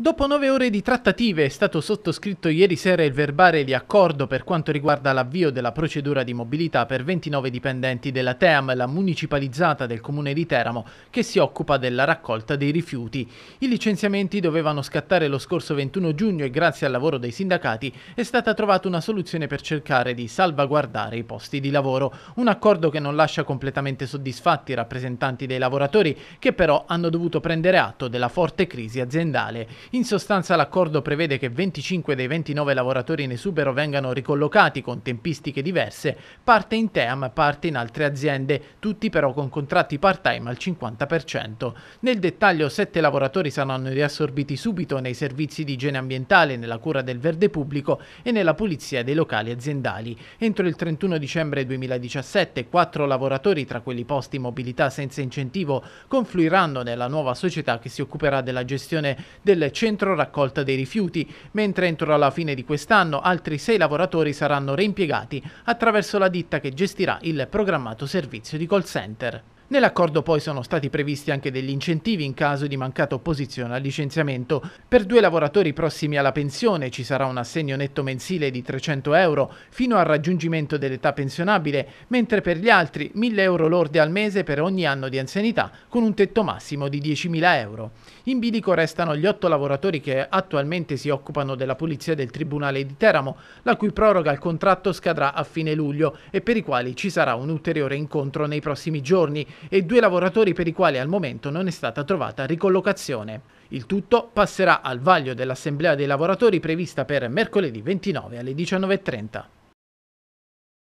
Dopo nove ore di trattative è stato sottoscritto ieri sera il verbale di accordo per quanto riguarda l'avvio della procedura di mobilità per 29 dipendenti della TEAM, la municipalizzata del comune di Teramo, che si occupa della raccolta dei rifiuti. I licenziamenti dovevano scattare lo scorso 21 giugno e grazie al lavoro dei sindacati è stata trovata una soluzione per cercare di salvaguardare i posti di lavoro. Un accordo che non lascia completamente soddisfatti i rappresentanti dei lavoratori che però hanno dovuto prendere atto della forte crisi aziendale. In sostanza l'accordo prevede che 25 dei 29 lavoratori in esubero vengano ricollocati con tempistiche diverse, parte in TEAM, parte in altre aziende, tutti però con contratti part-time al 50%. Nel dettaglio 7 lavoratori saranno riassorbiti subito nei servizi di igiene ambientale, nella cura del verde pubblico e nella pulizia dei locali aziendali. Entro il 31 dicembre 2017 4 lavoratori, tra quelli posti in mobilità senza incentivo, confluiranno nella nuova società che si occuperà della gestione del centro centro raccolta dei rifiuti, mentre entro la fine di quest'anno altri sei lavoratori saranno reimpiegati attraverso la ditta che gestirà il programmato servizio di call center. Nell'accordo poi sono stati previsti anche degli incentivi in caso di mancata opposizione al licenziamento. Per due lavoratori prossimi alla pensione ci sarà un assegno netto mensile di 300 euro fino al raggiungimento dell'età pensionabile, mentre per gli altri 1000 euro lordi al mese per ogni anno di anzianità con un tetto massimo di 10.000 euro. In bilico restano gli otto lavoratori che attualmente si occupano della pulizia del Tribunale di Teramo, la cui proroga al contratto scadrà a fine luglio e per i quali ci sarà un ulteriore incontro nei prossimi giorni e due lavoratori per i quali al momento non è stata trovata ricollocazione. Il tutto passerà al vaglio dell'Assemblea dei lavoratori prevista per mercoledì 29 alle 19.30.